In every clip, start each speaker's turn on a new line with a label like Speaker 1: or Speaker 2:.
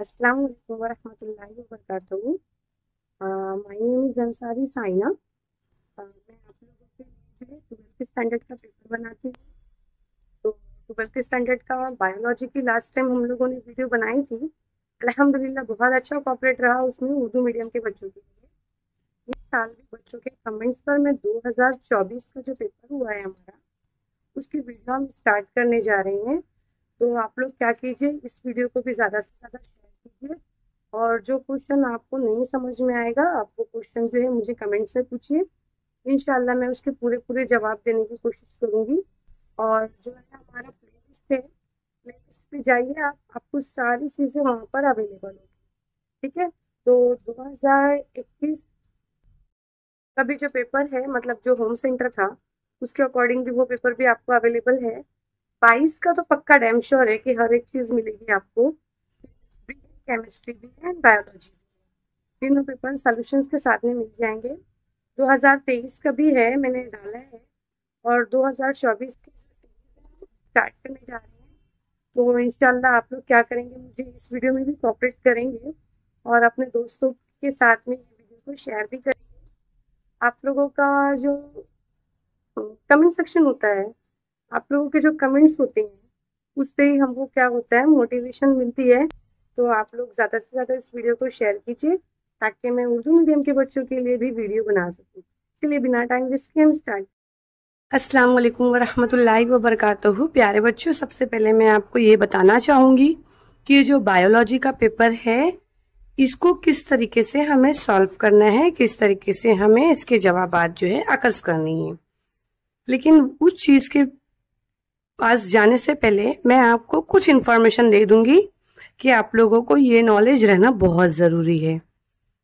Speaker 1: अस्सलाम वालेकुम वरहमतुल्लाहि व बरकातहू my name is Ansari Saina मैं आप लोगों के लिए ट्वेल्थ स्टैंडर्ड का पेपर बनाती हूँ तो ट्वेल्थ स्टैंडर्ड का बायोलॉजी की लास्ट टाइम हम लोगों ने वीडियो बनाई थी अलहमदिल्ला बहुत अच्छा कॉपरेट रहा उसमें उर्दू मीडियम के बच्चों के लिए इस साल भी बच्चों के कमेंट्स पर मैं चौबीस का जो पेपर हुआ है हमारा उसकी वीडियो हम स्टार्ट करने जा रहे हैं तो आप लोग क्या कीजिए इस वीडियो को भी ज़्यादा से ज़्यादा शेयर और जो क्वेश्चन आपको नहीं समझ में आएगा आप वो क्वेश्चन जो है मुझे कमेंट से पूछिए इनशाला मैं उसके पूरे पूरे जवाब देने की कोशिश करूंगी और जो है हमारा प्ले लिस्ट है प्ले लिस्ट पर जाइए आप आपको सारी चीज़ें वहाँ पर अवेलेबल होगी ठीक है तो 2021 का भी जो पेपर है मतलब जो होम सेंटर था उसके अकॉर्डिंग भी वो पेपर भी आपको अवेलेबल है बाईस का तो पक्का डैम श्योर है कि हर एक चीज़ मिलेगी आपको केमिस्ट्री भी है एंड बायोलॉजी भी तीनों पेपर सॉल्यूशंस के साथ में मिल जाएंगे 2023 का भी है मैंने डाला है और 2024 के स्टार्ट करने जा रहे हैं तो इनशाला आप लोग क्या करेंगे मुझे इस वीडियो में भी कॉपरेट करेंगे और अपने दोस्तों के साथ में ये वीडियो को शेयर भी करेंगे आप लोगों का जो कमेंट सेक्शन होता है आप लोगों के जो कमेंट्स होते हैं उससे ही हमको क्या होता है मोटिवेशन मिलती है तो आप लोग ज़्यादा से ज़्यादा इस वीडियो को शेयर कीजिए ताकि मैं उर्दू मीडियम के बच्चों के लिए भी वीडियो बना सकूँ चलिए बिना टाइम वेस्ट के हम स्टार्ट
Speaker 2: अस्सलाम वालेकुम वरहमतुल्लाहि वबरकातुहू प्यारे बच्चों सबसे पहले मैं आपको ये बताना चाहूँगी कि ये जो बायोलॉजी का पेपर है इसको किस तरीके से हमें सॉल्व करना है किस तरीके से हमें इसके जवाब जो है अकस करनी है लेकिन उस चीज़ के पास जाने से पहले मैं आपको कुछ इन्फॉर्मेशन दे दूंगी कि आप लोगों को ये नॉलेज रहना बहुत ज़रूरी है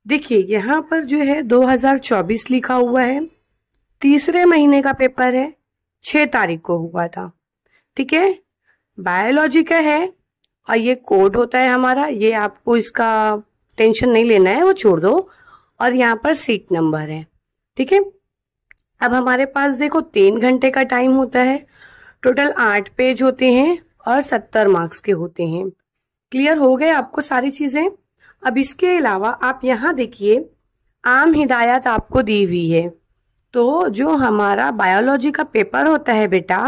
Speaker 2: देखिए यहाँ पर जो है 2024 लिखा हुआ है तीसरे महीने का पेपर है छः तारीख को हुआ था ठीक है बायोलॉजी का है और ये कोड होता है हमारा ये आपको इसका टेंशन नहीं लेना है वो छोड़ दो और यहाँ पर सीट नंबर है ठीक है अब हमारे पास देखो तीन घंटे का टाइम होता है टोटल आठ पेज होते हैं और सत्तर मार्क्स के होते हैं क्लियर हो गए आपको सारी चीज़ें अब इसके अलावा आप यहाँ देखिए आम हिदायत आपको दी हुई है तो जो हमारा बायोलॉजी का पेपर होता है बेटा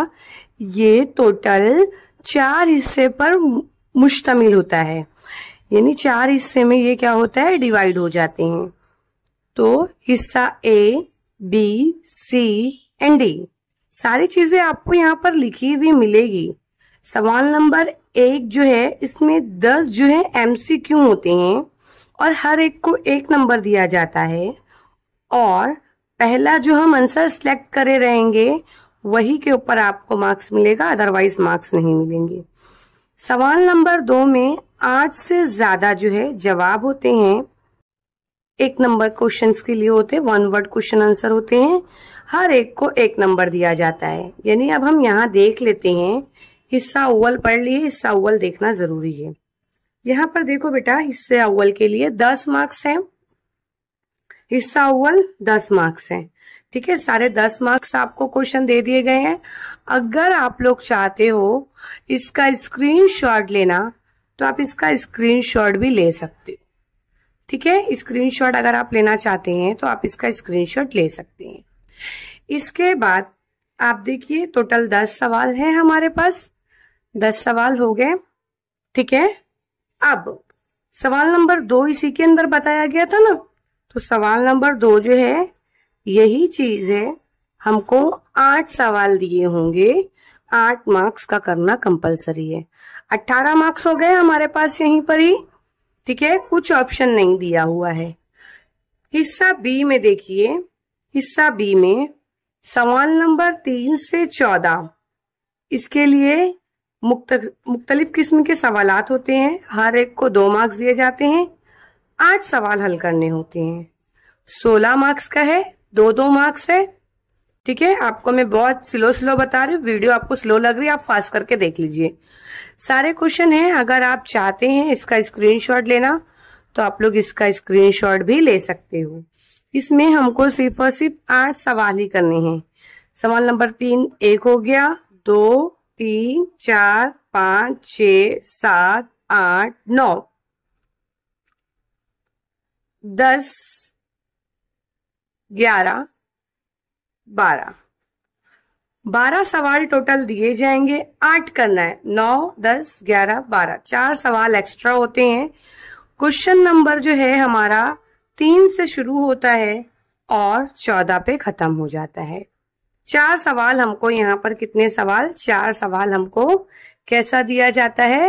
Speaker 2: ये टोटल चार हिस्से पर मुश्तमिल होता है यानी चार हिस्से में ये क्या होता है डिवाइड हो जाते हैं तो हिस्सा A B C and D सारी चीज़ें आपको यहाँ पर लिखी हुई मिलेगी सवाल नंबर एक जो है इसमें दस जो है एमसीक्यू होते हैं और हर एक को एक नंबर दिया जाता है और पहला जो हम आंसर सेलेक्ट करे रहेंगे वही के ऊपर आपको मार्क्स मिलेगा अदरवाइज मार्क्स नहीं मिलेंगे सवाल नंबर दो में आठ से ज़्यादा जो है जवाब होते हैं एक नंबर क्वेश्चंस के लिए होते वन वर्ड क्वेश्चन आंसर होते हैं हर एक को एक नंबर दिया जाता है यानी अब हम यहाँ देख लेते हैं हिस्सा अव्वल पढ़ लिए हिस्सा अव्वल देखना जरूरी है यहाँ पर देखो बेटा हिस्से अव्वल के लिए दस मार्क्स हैं हिस्सा अव्वल दस मार्क्स हैं ठीक है सारे दस मार्क्स आपको क्वेश्चन दे दिए गए हैं अगर आप लोग चाहते हो इसका स्क्रीनशॉट लेना तो आप इसका स्क्रीनशॉट भी ले सकते हो ठीक है स्क्रीनशॉट अगर आप लेना चाहते हैं तो आप इसका स्क्रीनशॉट ले सकते हैं इसके बाद आप देखिए टोटल दस सवाल हैं हमारे पास दस सवाल हो गए ठीक है अब सवाल नंबर दो इसी के अंदर बताया गया था ना तो सवाल नंबर दो जो है यही चीज है हमको आठ सवाल दिए होंगे आठ मार्क्स का करना कंपलसरी है अट्ठारह मार्क्स हो गए हमारे पास यहीं पर ही ठीक है कुछ ऑप्शन नहीं दिया हुआ है हिस्सा बी में देखिए हिस्सा बी में सवाल नंबर तीन से चौदह इसके लिए मुख्तलिफ किस्म के सवाल होते हैं हर एक को दो मार्क्स दिए जाते हैं आठ सवाल हल करने होते हैं सोलह मार्क्स का है दो दो मार्क्स है ठीक है आपको मैं बहुत स्लो स्लो बता रही हूँ वीडियो आपको स्लो लग रही है आप फास्ट करके देख लीजिए सारे क्वेश्चन हैं अगर आप चाहते हैं इसका स्क्रीनशॉट लेना तो आप लोग इसका स्क्रीनशॉट भी ले सकते हो इसमें हमको सिर्फ और सिर्फ आठ सवाल ही करने हैं सवाल नंबर तीन एक हो गया
Speaker 1: दो तीन चार पाँच छ सात आठ नौ दस ग्यारह बारह बारह सवाल
Speaker 2: टोटल दिए जाएंगे आठ करना है नौ दस ग्यारह बारह चार सवाल एक्स्ट्रा होते हैं क्वेश्चन नंबर जो है हमारा तीन से शुरू होता है और चौदह पे खत्म हो जाता है चार सवाल हमको यहाँ पर कितने सवाल चार सवाल हमको कैसा दिया जाता है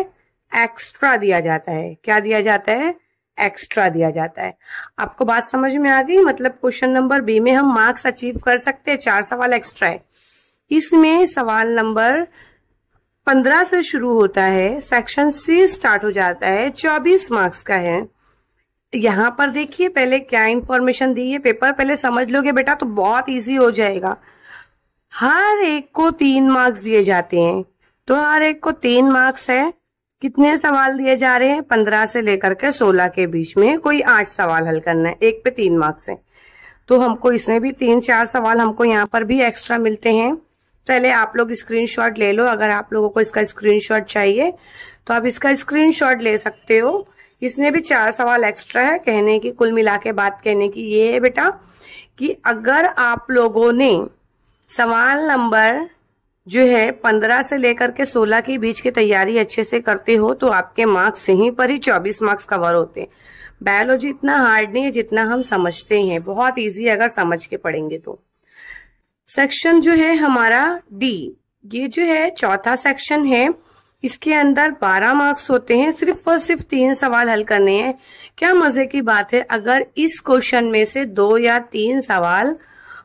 Speaker 2: एक्स्ट्रा दिया जाता है क्या दिया जाता है एक्स्ट्रा दिया जाता है आपको बात समझ में आ गई मतलब क्वेश्चन नंबर बी में हम मार्क्स अचीव कर सकते हैं चार सवाल एक्स्ट्रा है इसमें सवाल नंबर पंद्रह से शुरू होता है सेक्शन सी स्टार्ट हो जाता है चौबीस मार्क्स का है यहाँ पर देखिए पहले क्या इंफॉर्मेशन दी है पेपर पहले समझ लोगे बेटा तो बहुत ईजी हो जाएगा हर एक को तीन मार्क्स दिए जाते हैं तो हर एक को तीन मार्क्स है कितने सवाल दिए जा रहे हैं पंद्रह से लेकर के सोलह के बीच में कोई आठ सवाल हल करना है एक पे तीन मार्क्स है तो हमको इसमें भी तीन चार सवाल हमको यहाँ पर भी एक्स्ट्रा मिलते हैं पहले आप लोग स्क्रीनशॉट ले लो अगर आप लोगों को इसका स्क्रीनशॉट चाहिए तो आप इसका स्क्रीनशॉट ले सकते हो इसमें भी चार सवाल एक्स्ट्रा है कहने की कुल मिला के बात कहने की ये है बेटा कि अगर आप लोगों ने सवाल नंबर जो है पंद्रह से लेकर के सोलह के बीच की तैयारी अच्छे से करते हो तो आपके मार्क्स यहीं पर ही चौबीस मार्क्स कवर होते हैं बायोलॉजी इतना हार्ड नहीं है जितना हम समझते हैं बहुत इजी अगर समझ के पढ़ेंगे तो सेक्शन जो है हमारा डी ये जो है चौथा सेक्शन है इसके अंदर बारह मार्क्स होते हैं सिर्फ और सिर्फ तीन सवाल हल करने हैं क्या मजे की बात है अगर इस क्वेश्चन में से दो या तीन सवाल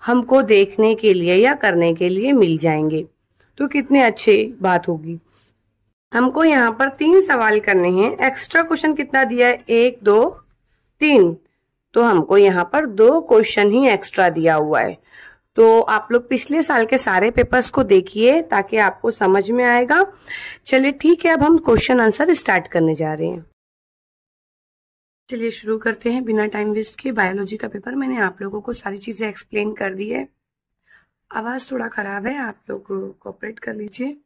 Speaker 2: हमको देखने के लिए या करने के लिए मिल जाएंगे तो कितने अच्छे बात होगी हमको यहाँ पर तीन सवाल करने हैं एक्स्ट्रा क्वेश्चन कितना दिया है एक दो तीन तो हमको यहाँ पर दो क्वेश्चन ही एक्स्ट्रा दिया हुआ है तो आप लोग पिछले साल के सारे पेपर्स को देखिए ताकि आपको समझ में आएगा चलिए ठीक है अब हम क्वेश्चन आंसर स्टार्ट करने जा रहे हैं चलिए शुरू करते हैं बिना टाइम वेस्ट के बायोलॉजी का पेपर मैंने आप लोगों को सारी चीज़ें एक्सप्लेन कर दी है आवाज़ थोड़ा ख़राब है आप लोग कोऑपरेट कर लीजिए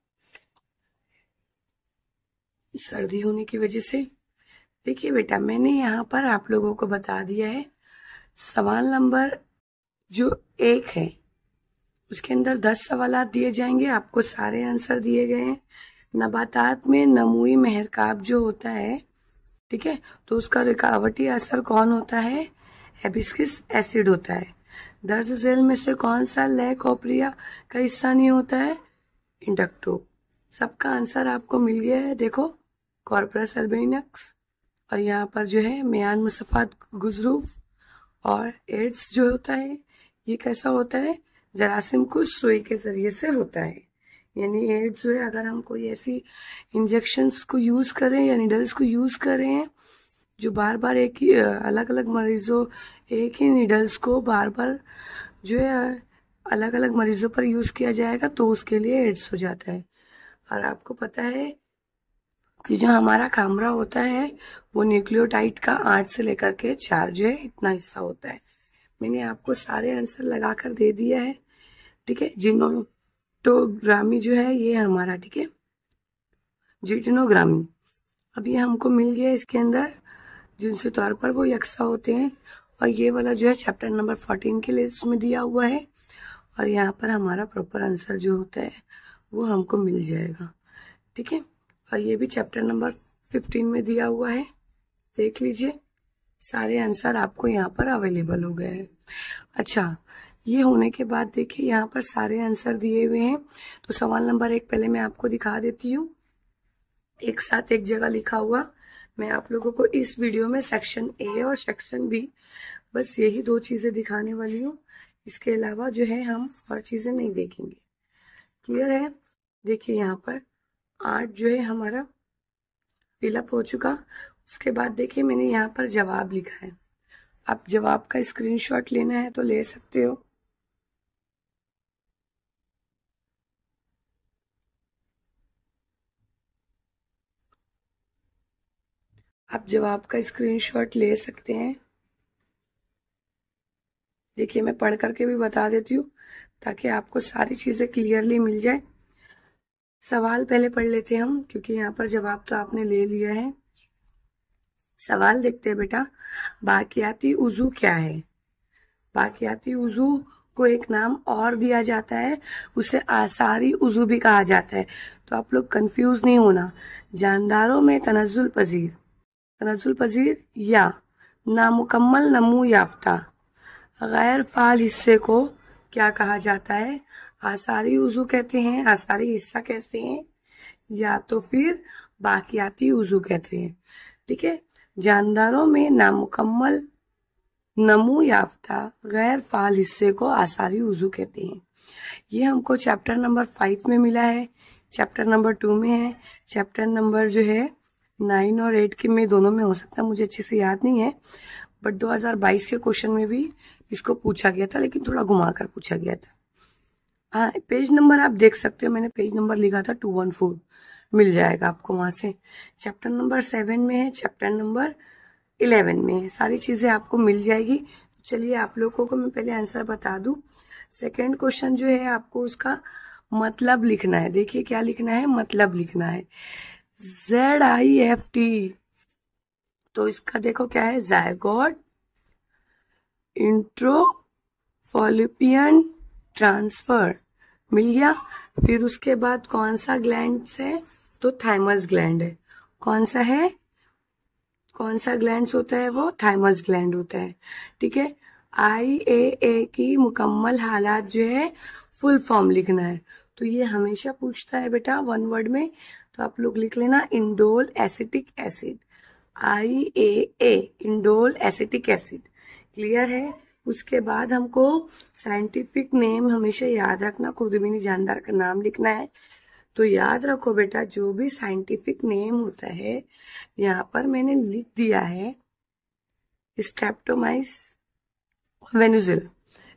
Speaker 2: सर्दी होने की वजह से देखिए बेटा मैंने यहाँ पर आप लोगों को बता दिया है सवाल नंबर जो एक है उसके अंदर दस सवाल दिए जाएंगे आपको सारे आंसर दिए गए हैं नबातात में नमूई महरकाब जो होता है ठीक है तो उसका रुकावटी असर कौन होता है एबिस्किस एसिड होता है दर्ज जेल में से कौन सा लय कॉपरिया का हिस्सा नहीं होता है इंडक्टो सबका आंसर आपको मिल गया है देखो कॉर्पोरस एल्बेनक्स और यहाँ पर जो है मियान मुसफ़ात गुजरूफ और एड्स जो होता है ये कैसा होता है जरासिम कुछ सुई के ज़रिए से होता है यानी एड्स जो है अगर हम कोई ऐसी इंजेक्शंस को यूज़ करें या निडल्स को यूज़ करें जो बार बार एक ही अलग अलग मरीज़ों एक ही निडल्स को बार बार जो है अलग अलग मरीज़ों पर यूज़ किया जाएगा तो उसके लिए एड्स हो जाता है और आपको पता है कि जो हमारा कामरा होता है वो न्यूक्लियोटाइट का आठ से लेकर के चार जो है इतना हिस्सा होता है मैंने आपको सारे आंसर लगा कर दे दिया है ठीक है जिन्होंने जिप्टोग्रामी जो है ये हमारा ठीक है जिटिनोग्रामी अब ये हमको मिल गया इसके अंदर जिनसे तौर पर वो यक्सा होते हैं और ये वाला जो है चैप्टर नंबर फोर्टीन के लिए उसमें दिया हुआ है और यहाँ पर हमारा प्रॉपर आंसर जो होता है वो हमको मिल जाएगा ठीक है और ये भी चैप्टर नंबर फिफ्टीन में दिया हुआ है देख लीजिए सारे आंसर आपको यहाँ पर अवेलेबल हो गए हैं अच्छा ये होने के बाद देखिए यहाँ पर सारे आंसर दिए हुए हैं तो सवाल नंबर एक पहले मैं आपको दिखा देती हूँ एक साथ एक जगह लिखा हुआ मैं आप लोगों को इस वीडियो में सेक्शन ए और सेक्शन बी बस यही दो चीज़ें दिखाने वाली हूँ इसके अलावा जो है हम और चीज़ें नहीं देखेंगे क्लियर है देखिए यहाँ पर आठ जो है हमारा फिलअप हो चुका उसके बाद देखिए मैंने यहाँ पर जवाब लिखा है आप जवाब का स्क्रीनशॉट लेना है तो ले सकते हो आप जवाब का स्क्रीनशॉट ले सकते हैं देखिए मैं पढ़ करके भी बता देती हूँ ताकि आपको सारी चीज़ें क्लियरली मिल जाए सवाल पहले पढ़ लेते हैं हम क्योंकि यहाँ पर जवाब तो आपने ले लिया है सवाल देखते हैं बेटा बाकियाती उजू क्या है बाकियाती उजू को एक नाम और दिया जाता है उसे आसारी उजू भी कहा जाता है तो आप लोग कंफ्यूज नहीं होना जानदारों में तनजुल पजीर तनाजुल पजीर या नामुकम्मल नमू याफ्ता गैर फाल हिस्से को क्या कहा जाता है आसारी उजू कहते हैं आसारी हिस्सा कहते हैं या तो फिर बाकियाती उजू कहते हैं ठीक है जानदारों में नामुकम्मल नमू याफ्ता गैर फाल हिस्से को आसारी उजू कहते हैं ये हमको चैप्टर नंबर फाइव में मिला है चैप्टर नंबर टू में है चैप्टर नंबर जो है नाइन और एट के में दोनों में हो सकता है मुझे अच्छे से याद नहीं है बट 2022 के क्वेश्चन में भी इसको पूछा गया था लेकिन थोड़ा घुमा कर पूछा गया था हाँ पेज नंबर आप देख सकते हो मैंने पेज नंबर लिखा था टू वन फोर मिल जाएगा आपको वहां से चैप्टर नंबर सेवन में है चैप्टर नंबर इलेवन में है सारी चीज़ें आपको मिल जाएगी चलिए आप लोगों को मैं पहले आंसर बता दू सेकेंड क्वेश्चन जो है आपको उसका मतलब लिखना है देखिए क्या लिखना है मतलब लिखना है जेड आई एफ टी तो इसका देखो क्या है जायगॉड इंट्रो फॉलिपियन ट्रांसफर मिल गया फिर उसके बाद कौन सा ग्लैंड है तो थाइमस ग्लैंड है कौन सा है कौन सा ग्लैंड होता है वो थाइमस ग्लैंड होता है ठीक है आई ए ए की मुकम्मल हालात जो है फुल फॉर्म लिखना है तो ये हमेशा पूछता है बेटा वन वर्ड में तो आप लोग लिख लेना indole acetic acid I A A indole acetic acid clear है उसके बाद हमको साइंटिफिक नेम हमेशा याद रखना खुर्दबीनी जानदार का नाम लिखना है तो याद रखो बेटा जो भी साइंटिफिक नेम होता है यहाँ पर मैंने लिख दिया है स्टेप्टोमाइस वेनुजिल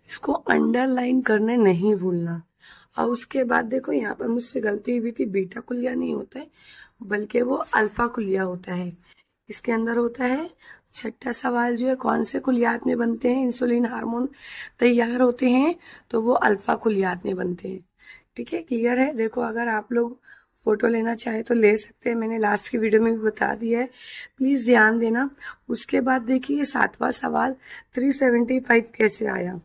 Speaker 2: इसको अंडरलाइन करने नहीं भूलना और उसके बाद देखो यहाँ पर मुझसे गलती हुई थी बीटा कुलिया नहीं होता है बल्कि वो अल्फा कुलिया होता है इसके अंदर होता है छठा सवाल जो है कौन से कुलियात में बनते हैं इंसुलिन हार्मोन तैयार होते हैं तो वो अल्फा कुलियात में बनते हैं ठीक है क्लियर है देखो अगर आप लोग फोटो लेना चाहे तो ले सकते हैं मैंने लास्ट की वीडियो में भी बता दिया है प्लीज़ ध्यान देना उसके बाद देखिए सातवां सवाल 375 कैसे आया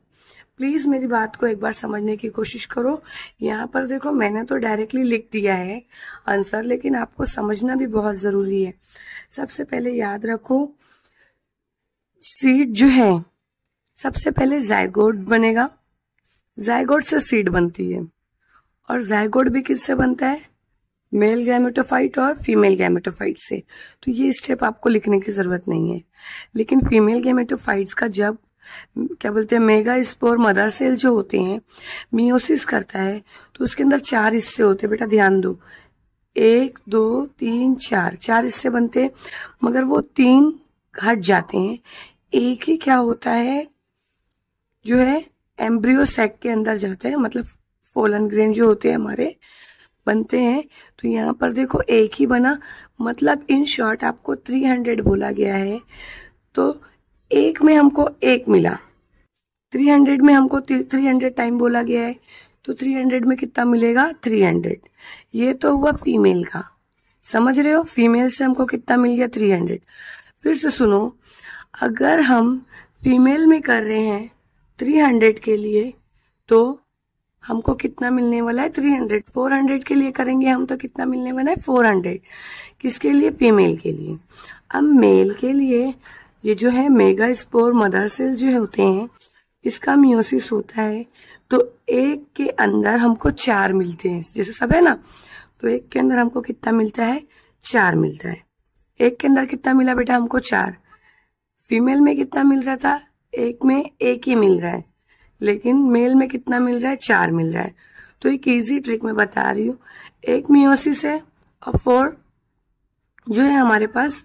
Speaker 2: प्लीज़ मेरी बात को एक बार समझने की कोशिश करो यहाँ पर देखो मैंने तो डायरेक्टली लिख दिया है आंसर लेकिन आपको समझना भी बहुत ज़रूरी है सबसे पहले याद रखो सीड जो है सबसे पहले जायगोड बनेगा जायगोड से सीड बनती है और जायगोड भी किससे बनता है मेल गैमेटोफाइट और फीमेल गैमेटोफाइट से तो ये स्टेप आपको लिखने की ज़रूरत नहीं है लेकिन फीमेल गैमेटोफाइट्स का जब क्या बोलते हैं मेगा स्पोर मदर सेल जो होते हैं मियोसिस करता है तो उसके अंदर चार हिस्से होते हैं बेटा ध्यान दो एक दो तीन चार चार हिस्से बनते हैं मगर वो तीन हट जाते हैं एक ही क्या होता है जो है एम्ब्रियो सेक के अंदर जाते हैं मतलब फोलन ग्रेन जो होते हैं हमारे बनते हैं तो यहाँ पर देखो एक ही बना मतलब इन शॉर्ट आपको थ्री हंड्रेड बोला गया है तो एक में हमको एक मिला 300 में हमको 300 टाइम बोला गया है तो 300 में कितना मिलेगा 300 ये तो हुआ फीमेल का समझ रहे हो फीमेल से हमको कितना मिल गया 300 फिर से सुनो अगर हम फीमेल में कर रहे हैं 300 के लिए तो हमको कितना मिलने वाला है 300 400 के लिए करेंगे हम तो कितना मिलने वाला है 400 किसके लिए फीमेल के लिए अब मेल के लिए ये जो है मेगा स्पोर मदर सेल जो होते हैं इसका म्यूसिस होता है तो एक के अंदर हमको चार मिलते हैं जैसे सब है ना तो एक के अंदर हमको कितना मिलता है चार मिलता है एक के अंदर कितना मिला बेटा हमको चार फीमेल में कितना मिल रहा था एक में एक ही मिल रहा है लेकिन मेल में कितना मिल रहा है चार मिल रहा है तो एक इजी ट्रिक मैं बता रही हूँ एक मियोसिस है और फोर जो है हमारे पास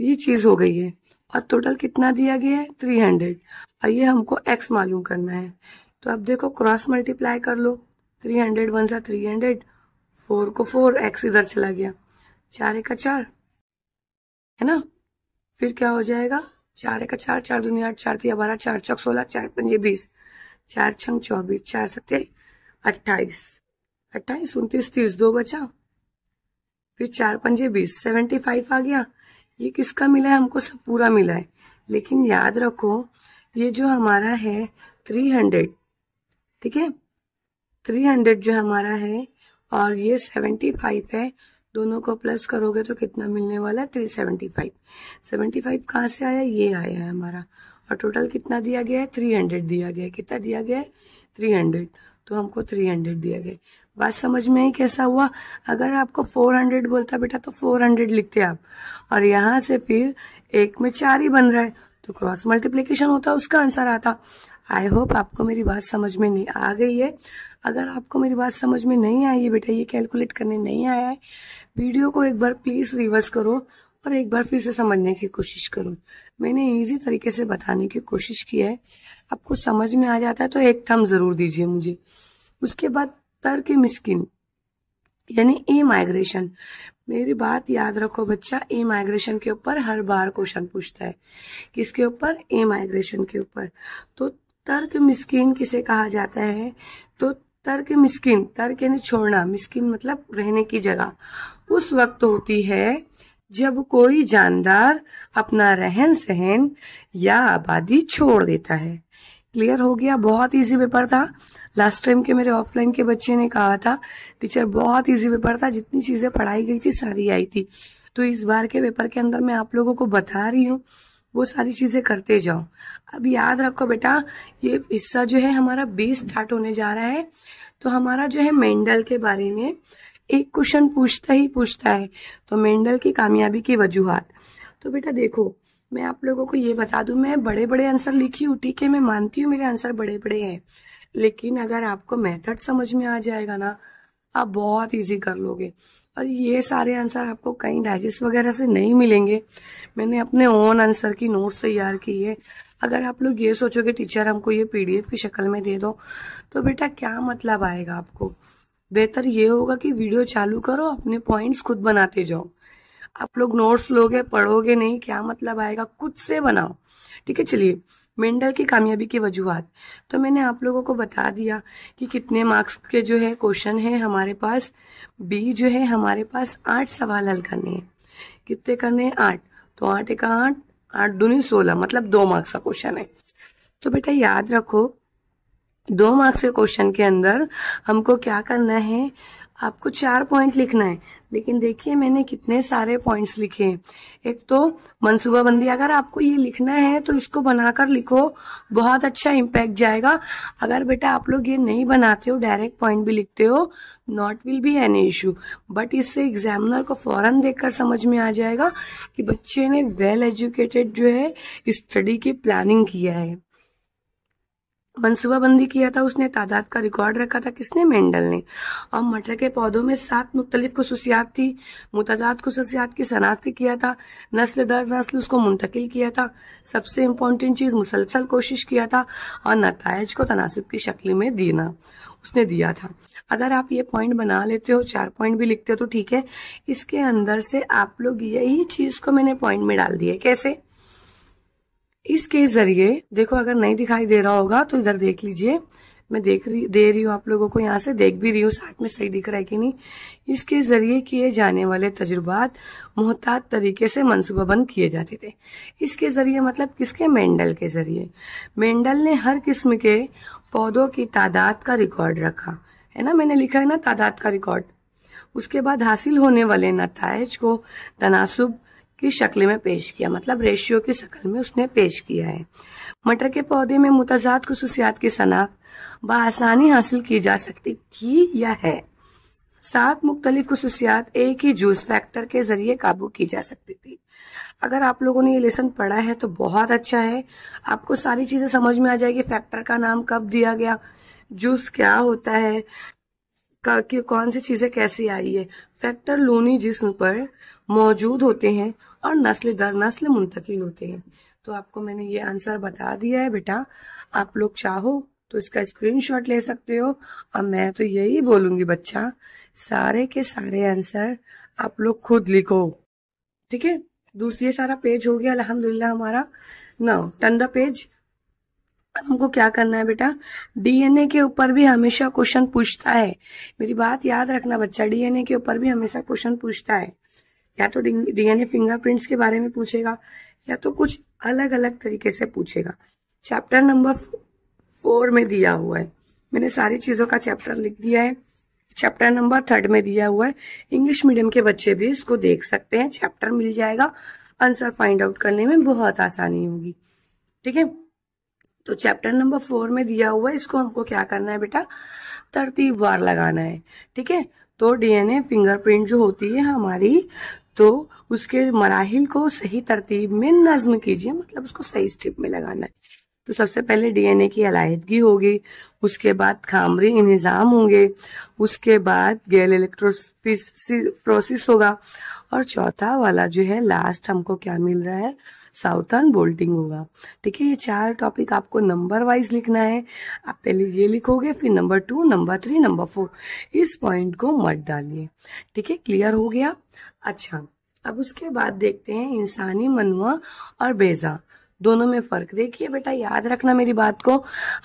Speaker 2: ये चीज़ हो गई है और टोटल कितना दिया गया है थ्री हंड्रेड और ये हमको एक्स मालूम करना है तो अब देखो क्रॉस मल्टीप्लाई कर लो थ्री हंड्रेड वन सा थ्री हंड्रेड फोर को फोर एक्स इधर चला गया चार एक चार है ना फिर क्या हो जाएगा चार एक चार चार दुनिया आठ चार तीन बारह चार चौक सोलह चार पंजे बीस चार छंग चौबीस चार सत्य अट्ठाईस अट्ठाईस उन्तीस तीस दो बचा फिर चार पंजे बीस सेवेंटी फाइव आ गया ये किसका मिला है हमको सब पूरा मिला है लेकिन याद रखो ये जो हमारा है थ्री हंड्रेड ठीक है थ्री हंड्रेड जो हमारा है और ये सेवेंटी फाइव है दोनों को प्लस करोगे तो कितना मिलने वाला है three seventy five seventy five कहाँ से आया ये आया है हमारा और टोटल कितना दिया गया है थ्री हंड्रेड दिया गया है कितना दिया गया है थ्री हंड्रेड तो हमको थ्री हंड्रेड दिया गया बात समझ में ही कैसा हुआ अगर आपको फोर हंड्रेड बोलता बेटा तो फोर हंड्रेड लिखते आप और यहाँ से फिर एक में चार ही बन रहा है तो क्रॉस मल्टीप्लीकेशन होता उसका आंसर आता आई होप आपको मेरी बात समझ में नहीं आ गई है अगर आपको मेरी बात समझ में नहीं आई है बेटा ये कैलकुलेट करने नहीं आया है वीडियो को एक बार प्लीज़ रिवर्स करो पर एक बार फिर से समझने की कोशिश करूँ मैंने इजी तरीके से बताने की कोशिश की है आपको समझ में आ जाता है तो एक थम ज़रूर दीजिए मुझे उसके बाद तर्क मिस्किन यानी ई माइग्रेशन मेरी बात याद रखो बच्चा ए माइग्रेशन के ऊपर हर बार क्वेश्चन पूछता है किसके ऊपर ए माइग्रेशन के ऊपर तो तर्क मिस्किन किसे कहा जाता है तो तर्क मिस्किन तर्क यानी छोड़ना मिस्किन मतलब रहने की जगह उस वक्त होती है जब कोई जानदार अपना रहन सहन या आबादी छोड़ देता है क्लियर हो गया बहुत इजी पेपर था लास्ट टाइम के मेरे ऑफलाइन के बच्चे ने कहा था टीचर बहुत इजी पेपर था जितनी चीज़ें पढ़ाई गई थी सारी आई थी तो इस बार के पेपर के अंदर मैं आप लोगों को बता रही हूँ वो सारी चीज़ें करते जाओ अब याद रखो बेटा ये हिस्सा जो है हमारा बेस स्टार्ट होने जा रहा है तो हमारा जो है मेंडल के बारे में एक क्वेश्चन पूछता ही पूछता है तो मेंडल की कामयाबी की वजूहत तो बेटा देखो मैं आप लोगों को ये बता दूं मैं बड़े बड़े आंसर लिखी हूँ ठीक है मैं मानती हूँ मेरे आंसर बड़े बड़े हैं लेकिन अगर आपको मेथड समझ में आ जाएगा ना आप बहुत इजी कर लोगे और ये सारे आंसर आपको कहीं डाइजेस्ट वगैरह से नहीं मिलेंगे मैंने अपने ओन आंसर की नोट्स तैयार की है अगर आप लोग ये सोचोगे टीचर हमको ये पीडीएफ की शक्ल में दे दो तो बेटा क्या मतलब आएगा आपको बेहतर ये होगा कि वीडियो चालू करो अपने पॉइंट्स खुद बनाते जाओ आप लोग नोट्स लोगे पढ़ोगे नहीं क्या मतलब आएगा खुद से बनाओ ठीक है चलिए मेंडल की कामयाबी की वजूहत तो मैंने आप लोगों को बता दिया कि कितने मार्क्स के जो है क्वेश्चन है हमारे पास बी जो है हमारे पास आठ सवाल हल करने हैं कितने करने हैं आठ तो आठ एक आठ आठ दूनी सोलह मतलब दो मार्क्स का क्वेश्चन है तो बेटा याद रखो दो मार्क्स के क्वेश्चन के अंदर हमको क्या करना है आपको चार पॉइंट लिखना है लेकिन देखिए मैंने कितने सारे पॉइंट्स लिखे हैं एक तो मनसूबाबंदी अगर आपको ये लिखना है तो इसको बनाकर लिखो बहुत अच्छा इम्पैक्ट जाएगा अगर बेटा आप लोग ये नहीं बनाते हो डायरेक्ट पॉइंट भी लिखते हो not will be any issue but इससे एग्जामिनर को फौरन देखकर समझ में आ जाएगा कि बच्चे ने वेल एजुकेटेड जो है स्टडी की प्लानिंग किया है मनसूबाबंदी किया था उसने तादाद का रिकॉर्ड रखा था किसने मेंडल ने और मटर के पौधों में सात मुख्तलिफ खसूसियात थी मुतजाद खसूसियात की शनाख्त किया था नस्ल दर नस्ल उसको मुंतकिल किया था सबसे इम्पोर्टेंट चीज़ मुसलसल कोशिश किया था और नतज को तनासिब की शक्ल में देना उसने दिया था अगर आप ये पॉइंट बना लेते हो चार पॉइंट भी लिखते हो तो ठीक है इसके अंदर से आप लोग यही चीज़ को मैंने पॉइंट में डाल दिया कैसे इसके जरिए देखो अगर नहीं दिखाई दे रहा होगा तो इधर देख लीजिए मैं देख रही दे रही हूँ आप लोगों को यहाँ से देख भी रही हूँ साथ में सही दिख रहा है कि नहीं इसके ज़रिए किए जाने वाले तजुर्बात मोहतात तरीके से मनसूबाबंद किए जाते थे इसके ज़रिए मतलब किसके मेंडल के ज़रिए मेंडल ने हर किस्म के पौधों की तादाद का रिकॉर्ड रखा है ना मैंने लिखा है ना तादाद का रिकॉर्ड उसके बाद हासिल होने वाले नतज को तनासब की शक्ल में पेश किया मतलब रेशियो की शक्ल में उसने पेश किया है मटर के पौधे में मुतजाद खसूसियात की शनाख्त बसानी हासिल की जा सकती थी या है सात मुख्तलिफ खसूसियात एक ही जूस फैक्टर के जरिए काबू की जा सकती थी अगर आप लोगों ने ये लेसन पढ़ा है तो बहुत अच्छा है आपको सारी चीज़ें समझ में आ जाएगी फैक्टर का नाम कब दिया गया जूस क्या होता है कि कौन सी चीज़ें कैसी आई है फैक्टर लूनी जिसम पर मौजूद होते हैं और नस्ल दर नस्ल मुंतकिल होते हैं तो आपको मैंने ये आंसर बता दिया है बेटा आप लोग चाहो तो इसका स्क्रीनशॉट ले सकते हो और मैं तो यही बोलूंगी बच्चा सारे के सारे आंसर आप लोग खुद लिखो ठीक है दूसरी सारा पेज हो गया अलहमदुल्ला हमारा नाउ टन द पेज हमको क्या करना है बेटा डीएनए के ऊपर भी हमेशा क्वेश्चन पूछता है मेरी बात याद रखना बच्चा डीएनए के ऊपर भी हमेशा क्वेश्चन पूछता है या तो डीएनए फिंगरप्रिंट्स के बारे में पूछेगा या तो कुछ अलग अलग तरीके से पूछेगा चैप्टर नंबर फोर में दिया हुआ है मैंने सारी चीज़ों का चैप्टर लिख दिया है चैप्टर नंबर थर्ड में दिया हुआ है इंग्लिश मीडियम के बच्चे भी इसको देख सकते हैं चैप्टर मिल जाएगा आंसर फाइंड आउट करने में बहुत आसानी होगी ठीक है तो चैप्टर नंबर फोर में दिया हुआ है इसको हमको क्या करना है बेटा तरतीब बार लगाना है ठीक है तो डीएनए फिंगरप्रिंट जो होती है हमारी तो उसके मराहल को सही तरतीब में नज्म कीजिए मतलब उसको सही स्टेप में लगाना है तो सबसे पहले डीएनए की अलायदगी होगी उसके बाद खामरी इंजाम होंगे उसके बाद गैल इलेक्ट्रोफिस होगा और चौथा वाला जो है लास्ट हमको क्या मिल रहा है साउथर्न बोल्टिंग होगा ठीक है ये चार टॉपिक आपको नंबर वाइज लिखना है आप पहले ये लिखोगे फिर number two number three number four इस पॉइंट को मत डालिए ठीक है क्लियर हो गया अच्छा अब उसके बाद देखते हैं इंसानी मनुआ और बेजा दोनों में फ़र्क देखिए बेटा याद रखना मेरी बात को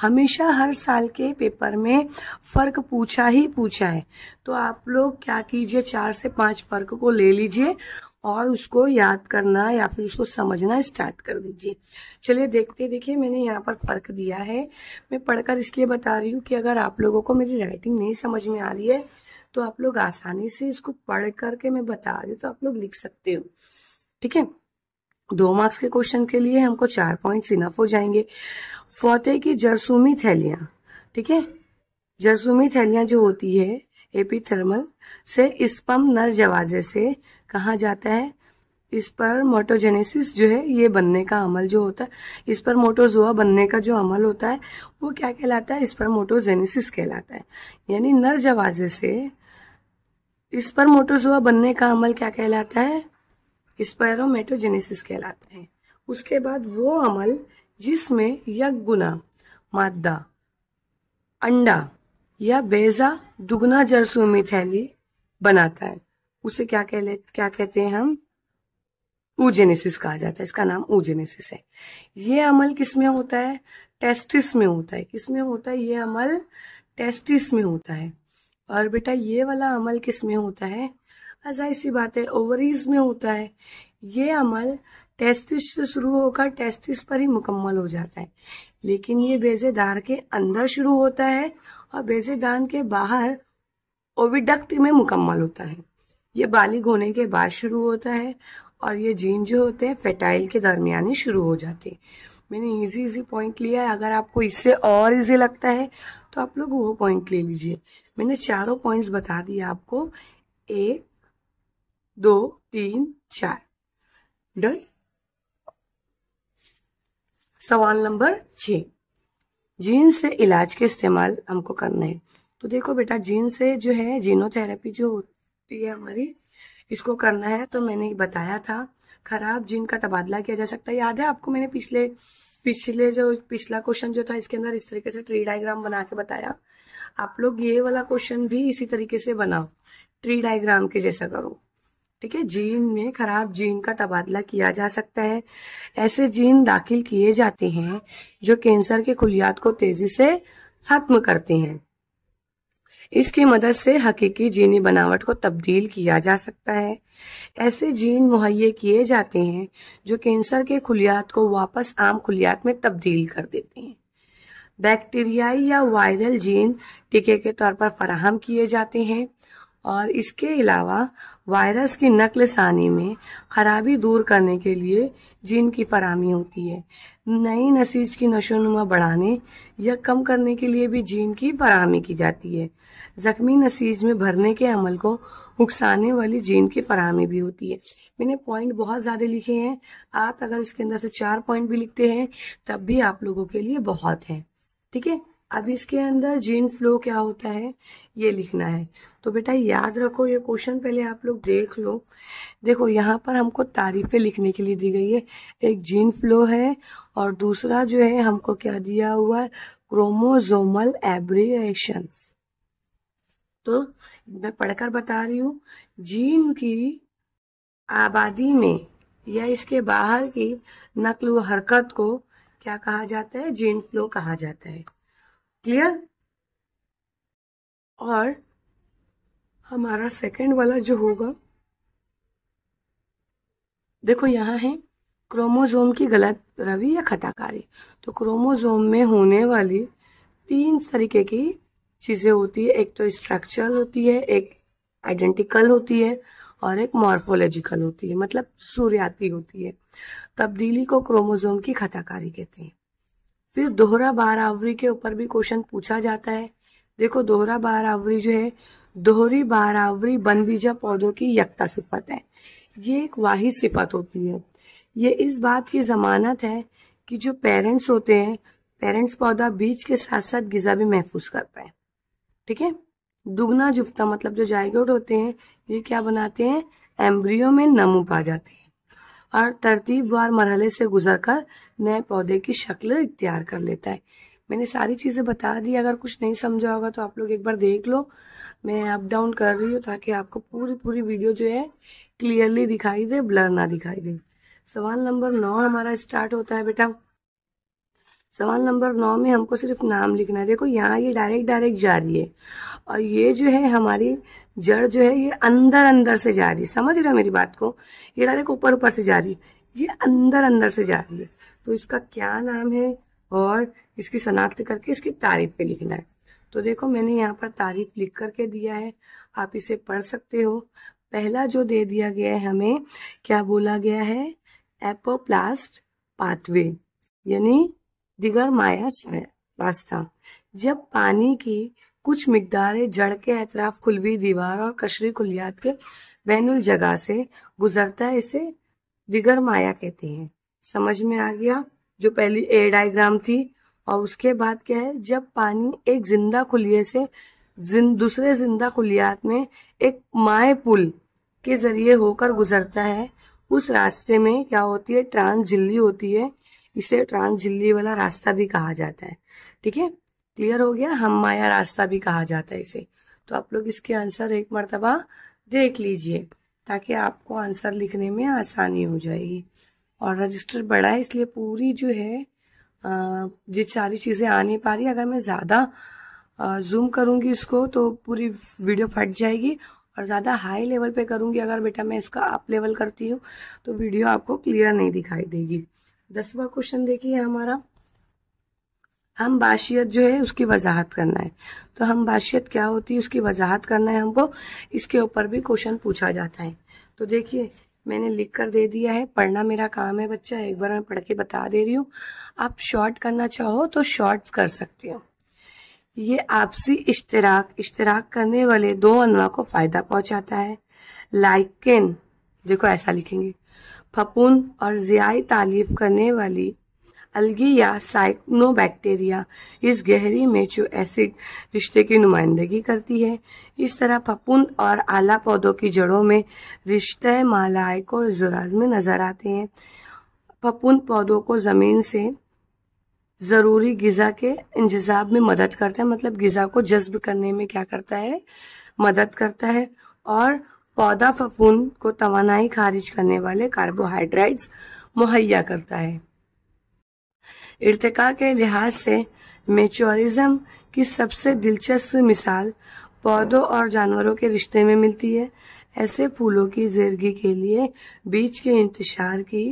Speaker 2: हमेशा हर साल के पेपर में फ़र्क पूछा ही पूछा है तो आप लोग क्या कीजिए चार से पांच फ़र्क को ले लीजिए और उसको याद करना या फिर उसको समझना स्टार्ट कर दीजिए चलिए देखते देखिए मैंने यहाँ पर फ़र्क दिया है मैं पढ़कर इसलिए बता रही हूँ कि अगर आप लोगों को मेरी राइटिंग नहीं समझ में आ रही है तो आप लोग आसानी से इसको पढ़ करके मैं बता रही तो आप लोग लिख सकते हो ठीक है दो मार्क्स के क्वेश्चन के लिए हमको चार पॉइंट इनफ हो जाएंगे फोते की जरसूमी थैलियाँ ठीक है जरसूमी थैलियाँ जो होती है एपी थर्मल से स्पम नर जवाजे से कहा जाता है इस पर मोटोजेनेसिस जो है ये बनने का अमल जो होता है इस पर मोटोजोआ बनने का जो अमल होता है वो क्या कहलाता है इस पर मोटोजेनेसिस कहलाता है यानी नर जवाजे से इस पर मोटोजोआ बनने का अमल क्या कहलाता है स्पैरोमेटोजेनेसिस कहलाते हैं उसके बाद वो अमल जिसमें यज्ञ गुना मादा अंडा या बेजा दुगना जरसूमी थैली बनाता है उसे क्या कह क्या कहते हैं हम ऊजेनेसिस कहा जाता है इसका नाम ऊजेनेसिस है ये अमल किस में होता है टेस्टिस में होता है किसमें होता है ये अमल टेस्टिस में होता है और बेटा ये वाला अमल किसमें होता है जाहिर सी बात है ओवरीज में होता है ये अमल टेस्टिस से शुरू होकर टेस्टिस पर ही मुकम्मल हो जाता है लेकिन ये बेजेदार के अंदर शुरू होता है और बेजेदान के बाहर ओविडक्ट में मुकम्मल होता है ये बालिग होने के बाद शुरू होता है और ये जीन जो होते हैं फेटाइल के दरमियान ही शुरू हो जाते हैं मैंने इजी इजी पॉइंट लिया है अगर आपको इससे और इजी लगता है तो आप लोग वो पॉइंट ले लीजिए मैंने चारों पॉइंट्स बता दिए आपको एक दो तीन चार डन सवाल नंबर छ जीन से इलाज के इस्तेमाल हमको करना है तो देखो बेटा जीन से जो है जीनोथेरेपी जो होती है हमारी इसको करना है तो मैंने बताया था खराब जीन का तबादला किया जा सकता है याद है आपको मैंने पिछले पिछले जो पिछला क्वेश्चन जो था इसके अंदर इस तरीके से ट्री डायग्राम बना के बताया आप लोग ये वाला क्वेश्चन भी इसी तरीके से बनाओ ट्री डायग्राम के जैसा करो ठीक है जीन में खराब जीन का तबादला किया जा सकता है ऐसे जीन दाखिल किए जाते हैं जो कैंसर के खुलियात को तेजी से खत्म करते हैं इसकी मदद से हकीकी जीनी बनावट को तब्दील किया जा सकता है ऐसे जीन मुहैया किए जाते हैं जो कैंसर के खुलियात को वापस आम खुलियात में तब्दील कर देते हैं बैक्टीरियाई या वायरल जीन टीके के तौर पर फराहम किए जाते हैं और इसके अलावा वायरस की नकल सानी में खराबी दूर करने के लिए जीन की फरहमी होती है नई नसीज की नशोनुमा बढ़ाने या कम करने के लिए भी जीन की फरहमी की जाती है ज़ख्मी नसीज में भरने के अमल को उकसाने वाली जीन की फरहमी भी होती है मैंने पॉइंट बहुत ज़्यादा लिखे हैं आप अगर इसके अंदर से चार पॉइंट भी लिखते हैं तब भी आप लोगों के लिए बहुत हैं ठीक है अब इसके अंदर जीन फ्लो क्या होता है ये लिखना है तो बेटा याद रखो ये क्वेश्चन पहले आप लोग देख लो देखो यहाँ पर हमको तारीफें लिखने के लिए दी गई है एक जीन फ्लो है और दूसरा जो है हमको क्या दिया हुआ है क्रोमोजोमल एब्रिएशंस तो मैं पढ़कर बता रही हूँ जीन की आबादी में या इसके बाहर की नकल व हरकत को क्या कहा जाता है जीन फ्लो कहा जाता है क्लियर और हमारा सेकंड वाला जो होगा देखो यहाँ है क्रोमोजोम की गलत रवि या खताकारी तो क्रोमोजोम में होने वाली तीन तरीके की चीज़ें तो होती है एक तो स्ट्रक्चरल होती है एक आइडेंटिकल होती है और एक मॉर्फोलॉजिकल होती है मतलब सूर्याती होती है तब्दीली को क्रोमोजोम की खताकारी कहते हैं फिर दोहरा बारावरी के ऊपर भी क्वेश्चन पूछा जाता है देखो दोहरा बारावरी जो है दोहरी बारावरी बन बीजा पौधों की यकता सिफत है ये एक वाहि सिफत होती है ये इस बात की ज़मानत है कि जो पेरेंट्स होते हैं पेरेंट्स पौधा बीज के साथ साथ गिजा भी महफूज करता है ठीक है दुगना जुफ्ता मतलब जो जायगोड होते हैं ये क्या बनाते हैं एम्ब्रियो में नमू पा जाते हैं और तरतीबवार मरहले से गुजर कर नए पौधे की शक्ल इख्तियार कर लेता है मैंने सारी चीज़ें बता दी अगर कुछ नहीं समझा होगा तो आप लोग एक बार देख लो मैं अप डाउन कर रही हूँ ताकि आपको पूरी पूरी वीडियो जो है क्लियरली दिखाई दे ब्लर ना दिखाई दे सवाल नंबर नौ हमारा स्टार्ट होता है बेटा सवाल नंबर नौ में हमको सिर्फ नाम लिखना है देखो यहाँ ये डायरेक्ट डायरेक्ट जा रही है और ये जो है हमारी जड़ जो है ये अंदर अंदर से जा रही है समझ रहे हो मेरी बात को ये डायरेक्ट ऊपर ऊपर से जा रही है ये अंदर अंदर से जा रही है तो इसका क्या नाम है और इसकी शनाख्त करके इसकी तारीफ पे लिखना है तो देखो मैंने यहाँ पर तारीफ लिख करके दिया है आप इसे पढ़ सकते हो पहला जो दे दिया गया है हमें क्या बोला गया है एपोप्लास्ट पाथवे यानी दिगर माया वास्ता जब पानी की कुछ मिकदारे जड़ के एतराफ खुलवी दीवार और कशरी कुलियात के बैनुल जगह से गुजरता है इसे दिगर माया कहते हैं समझ में आ गया जो पहली ए डायग्राम थी और उसके बाद क्या है जब पानी एक जिंदा खुलिए से जिन, दूसरे जिंदा खुलियात में एक माए पुल के जरिए होकर गुजरता है उस रास्ते में क्या होती है ट्रांस झिल्ली होती है इसे ट्रांस झिल्ली वाला रास्ता भी कहा जाता है ठीक है क्लियर हो गया हम माया रास्ता भी कहा जाता है इसे तो आप लोग इसके आंसर एक मरतबा देख लीजिए ताकि आपको आंसर लिखने में आसानी हो जाएगी और रजिस्टर बड़ा है इसलिए पूरी जो है ये सारी चीज़ें आ नहीं पा रही अगर मैं ज़्यादा जूम करूँगी इसको तो पूरी वीडियो फट जाएगी और ज़्यादा हाई लेवल पे करूँगी अगर बेटा मैं इसका अप लेवल करती हूँ तो वीडियो आपको क्लियर नहीं दिखाई देगी दसवा क्वेश्चन देखिए हमारा हम बाशियत जो है उसकी वजाहत करना है तो हम बाशियत क्या होती है उसकी वजाहत करना है हमको इसके ऊपर भी क्वेश्चन पूछा जाता है तो देखिए मैंने लिख कर दे दिया है पढ़ना मेरा काम है बच्चा एक बार मैं पढ़ के बता दे रही हूँ आप शॉर्ट करना चाहो तो शॉर्ट कर सकते हो ये आपसी इश्तराक इश्तराक करने वाले दो अनवा को फ़ायदा पहुंचाता है लाइकिन देखो ऐसा लिखेंगे फपून और ज़ियाई तालीफ करने वाली अलगी या साइक्नोबैक्टीरिया इस गहरी मेचो एसिड रिश्ते की नुमाइंदगी करती है इस तरह फपुंद और आला पौधों की जड़ों में रिश्ते मालाए को ज़राज में नज़र आते हैं फपुंद पौधों को ज़मीन से ज़रूरी गज़ा के इंजाब में मदद करता है मतलब गज़ा को जज्ब करने में क्या करता है मदद करता है और पौधा फफूंद को तोानाई खारिज करने वाले कार्बोहाइड्रेट्स मुहैया करता है इरतका के लिहाज से मेचोरिज्म की सबसे दिलचस्प मिसाल पौधों और जानवरों के रिश्ते में मिलती है ऐसे फूलों की जिंदगी के लिए बीज के इंतजार की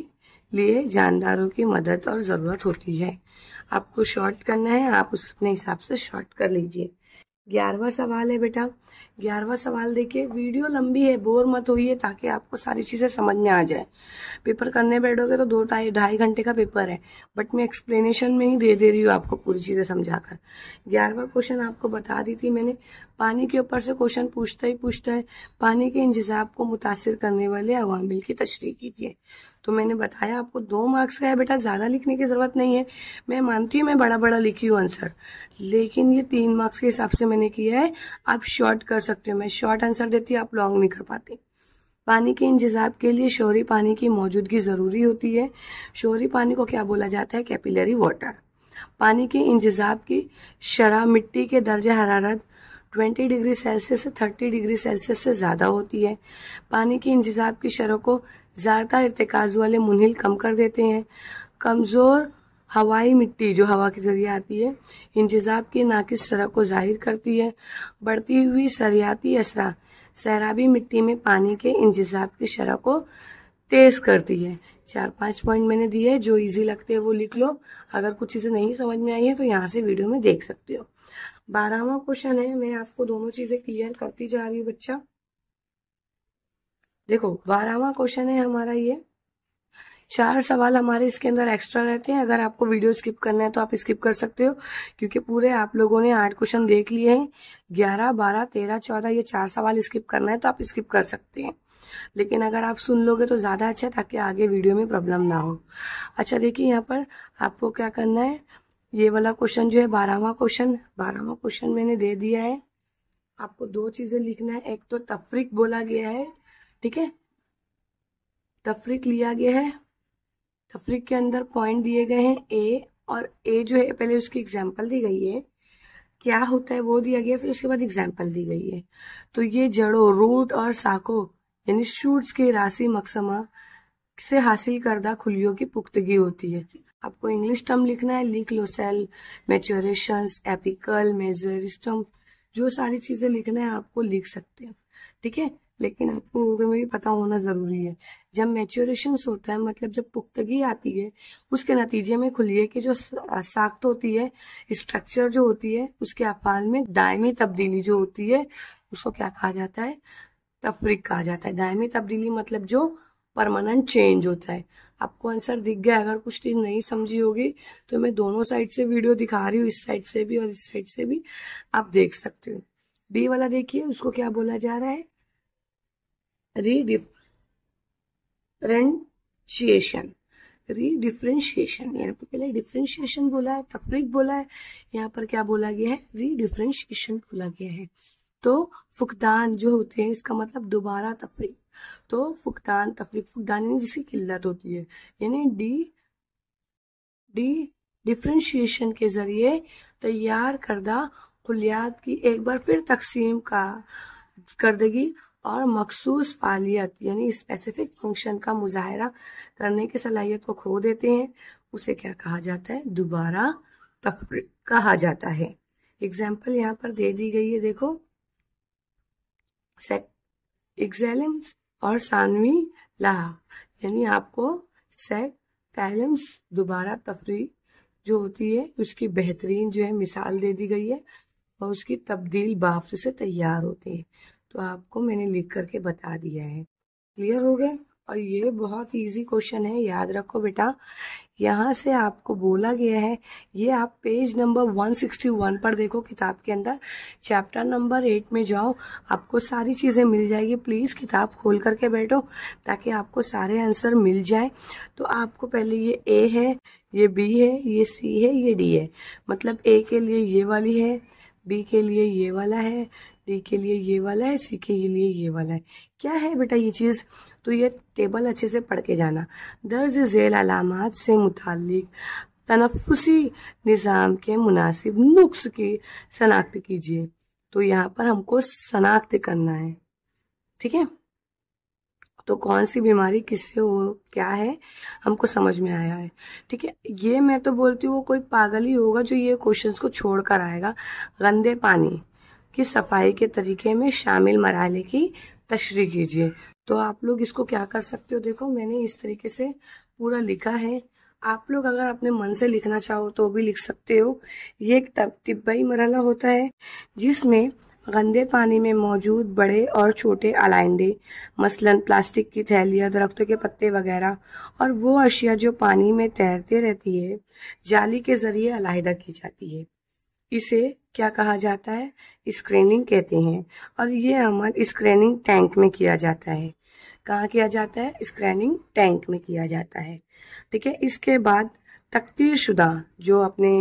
Speaker 2: लिए जानदारों की मदद और ज़रूरत होती है आपको शॉर्ट करना है आप उस अपने हिसाब से शॉर्ट कर लीजिए ग्यारहवा सवाल है बेटा ग्यारहवा सवाल देखिए वीडियो लंबी है बोर मत होइए ताकि आपको सारी चीज़ें समझ में आ जाए पेपर करने बैठोगे तो दो ढाई ढाई घंटे का पेपर है बट मैं एक्सप्लेनेशन में ही दे दे रही हूँ आपको पूरी चीज़ें समझाकर ग्यारहवा क्वेश्चन आपको बता दी थी मैंने पानी के ऊपर से क्वेश्चन पूछता ही पूछता है पानी के इंजाब को मुतासर करने वाले अवामिल की तशरी कीजिए तो मैंने बताया आपको दो मार्क्स का है बेटा ज़्यादा लिखने की ज़रूरत नहीं है मैं मानती हूँ मैं बड़ा बड़ा लिखी हूँ आंसर लेकिन ये तीन मार्क्स के हिसाब से मैंने किया है आप शॉर्ट कर सकते हो मैं शॉर्ट आंसर देती आप लॉन्ग नहीं कर पाती पानी के इंजाब के लिए शोरी पानी की मौजूदगी ज़रूरी होती है शोरी पानी को क्या बोला जाता है कैपिलरी वाटर पानी के इंजाब की शराब मिट्टी के दर्ज हरारत ट्वेंटी डिग्री सेल्सियस से थर्टी डिग्री सेल्सियस से ज़्यादा होती है पानी की इंजाब की शरह को ज़्यादा इरतकाज वाले मुनहिल कम कर देते हैं कमज़ोर हवाई मिट्टी जो हवा के ज़रिए आती है इंजाब की नाकिस शरह को जाहिर करती है बढ़ती हुई सरियाती असरा सैराबी मिट्टी में पानी के इंजाब की शरह को तेज़ करती है चार पांच पॉइंट मैंने दिए जो इजी लगते हैं वो लिख लो अगर कुछ चीज़ें नहीं समझ में आई है तो यहाँ से वीडियो में देख सकते हो बारहवा क्वेश्चन है मैं आपको दोनों चीजें क्लियर करती जा रही हूँ बच्चा देखो बारहवा क्वेश्चन है हमारा ये चार सवाल हमारे इसके अंदर एक्स्ट्रा रहते हैं अगर आपको वीडियो स्किप करना है तो आप स्किप कर सकते हो क्योंकि पूरे आप लोगों ने आठ क्वेश्चन देख लिए हैं ग्यारह बारह तेरह चौदह ये चार सवाल स्किप करना है तो आप स्किप कर सकते हैं लेकिन अगर आप सुन लोगे तो ज़्यादा अच्छा है ताकि आगे वीडियो में प्रॉब्लम ना हो अच्छा देखिए यहाँ पर आपको क्या करना है ये वाला क्वेश्चन जो है बारहवा क्वेश्चन बारहवा क्वेश्चन मैंने दे दिया है आपको दो चीजें लिखना है एक तो तफरीक बोला गया है ठीक है तफरीक लिया गया है तफरीक के अंदर पॉइंट दिए गए हैं ए और ए जो है पहले उसकी एग्जाम्पल दी गई है क्या होता है वो दिया गया फिर उसके बाद एग्जाम्पल दी गई है तो ये जड़ों रूट और साको यानी शूट्स की राशि मकसमा से हासिल करदा खुलियों की पुख्तगी होती है आपको इंग्लिश टर्म लिखना है लिख लो सेल मेच्योरेशन एपिकल मेजरिस्टम जो सारी चीज़ें लिखना है आपको लिख सकते हैं ठीक है लेकिन आपको उर्दू में भी पता होना ज़रूरी है जब मेच्योरेशन होता है मतलब जब पुख्तगी आती है उसके नतीजे में खुलिए कि जो साख्त होती है स्ट्रक्चर जो होती है उसके अफाल में दायमी तब्दीली जो होती है उसको क्या कहा जाता है तफरीक कहा जाता है दायमी तब्दीली मतलब जो परमानेंट चेंज होता है आपको आंसर दिख गया अगर कुछ चीज़ नहीं समझी होगी तो मैं दोनों साइड से वीडियो दिखा रही हूँ इस साइड से भी और इस साइड से भी आप देख सकते हो बी वाला देखिए उसको क्या बोला जा रहा है रीडिफरेंशिएशन रीडिफ्रेंशिएशन यहाँ पर पहले डिफ्रेंशिएशन बोला है तफरीक बोला है यहाँ पर क्या बोला गया है रीडिफ्रेंशिएशन बोला गया है तो फुकदान जो होते हैं इसका मतलब दोबारा तफरीक तो फुकदान तफरीक फुकदान यानी जिसकी किल्लत होती है यानी डी डी डिफ्रेंशिएशन के ज़रिए तैयार करदा कुलियात की एक बार फिर तकसीम का करदगी और मखसूस फालियत यानी स्पेसिफिक फंक्शन का मुजाहरा करने की सलाहियत को खो देते हैं उसे क्या कहा जाता है दोबारा तफरी कहा जाता है एग्जाम्पल यहाँ पर दे दी गई है देखो एक्सेलेम्स और सानवी लाह यानी आपको सेक पैलम्स दोबारा तफरी जो होती है उसकी बेहतरीन जो है मिसाल दे दी गई है और उसकी तब्दील बाफ्त से तैयार होती है तो आपको मैंने लिख करके बता दिया है क्लियर हो गया और ये बहुत इजी क्वेश्चन है याद रखो बेटा यहाँ से आपको बोला गया है ये आप पेज नंबर 161 पर देखो किताब के अंदर चैप्टर नंबर एट में जाओ आपको सारी चीज़ें मिल जाएगी प्लीज़ किताब खोल करके बैठो ताकि आपको सारे आंसर मिल जाए तो आपको पहले ये ए है ये बी है ये सी है ये डी है मतलब ए के लिए ये वाली है बी के लिए ये वाला है डी के लिए ये वाला है सी के लिए ये वाला है क्या है बेटा ये चीज़ तो ये टेबल अच्छे से पढ़ के जाना दर्ज झेल अलामत से मुतल तनफुसी निज़ाम के मुनासिब नुक्स की शनाख्त कीजिए तो यहाँ पर हमको शनाख्त करना है ठीक है तो कौन सी बीमारी किससे हो क्या है हमको समझ में आया है ठीक है ये मैं तो बोलती हूँ कोई पागल ही होगा जो ये क्वेश्चंस को छोड़ कर आएगा गंदे पानी की सफाई के तरीके में शामिल मरहले की तशरी कीजिए तो आप लोग इसको क्या कर सकते हो देखो मैंने इस तरीके से पूरा लिखा है आप लोग अगर अपने मन से लिखना चाहो तो भी लिख सकते हो ये एक तब तिब्बई मरहला होता है जिसमें गंदे पानी में मौजूद बड़े और छोटे आलाइंदे मसलन प्लास्टिक की थैलियाँ दरख्तों के पत्ते वगैरह और वो अशिया जो पानी में तैरते रहती है जाली के ज़रिए अलाहिदा की जाती है इसे क्या कहा जाता है स्क्रीनिंग कहते हैं और ये अमल स्क्रीनिंग टैंक में किया जाता है कहाँ किया जाता है स्क्रीनिंग टैंक में किया जाता है ठीक है इसके बाद तकतीर शुदा जो अपने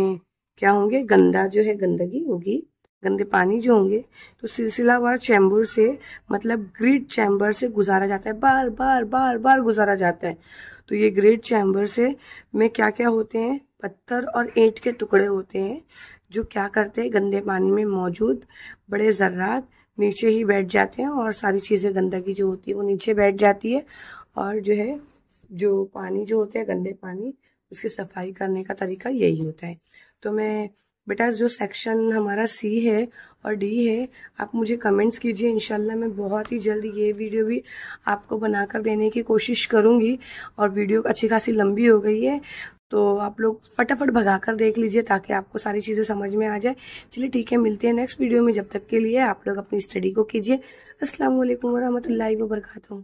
Speaker 2: क्या होंगे गंदा जो है गंदगी होगी गंदे पानी जो होंगे तो सिलसिलावार चैम्बर से मतलब ग्रिड चैम्बर से गुजारा जाता है बार बार बार बार गुजारा जाता है तो ये ग्रिड चैम्बर से में क्या क्या होते हैं पत्थर और ईंट के टुकड़े होते हैं जो क्या करते हैं गंदे पानी में मौजूद बड़े ज़र्रात नीचे ही बैठ जाते हैं और सारी चीज़ें गंदगी जो होती है वो नीचे बैठ जाती है और जो है जो पानी जो होते हैं गंदे पानी उसकी सफाई करने का तरीका यही होता है तो मैं बेटा जो सेक्शन हमारा सी है और डी है आप मुझे कमेंट्स कीजिए इनशाला मैं बहुत ही जल्द ये वीडियो भी आपको बनाकर देने की कोशिश करूँगी और वीडियो अच्छी खासी लंबी हो गई है तो आप लोग फटाफट भगा कर देख लीजिए ताकि आपको सारी चीज़ें समझ में आ जाए चलिए ठीक है मिलते हैं नेक्स्ट वीडियो में जब तक के लिए आप लोग अपनी स्टडी को कीजिए वरहमत वरहमल वरकू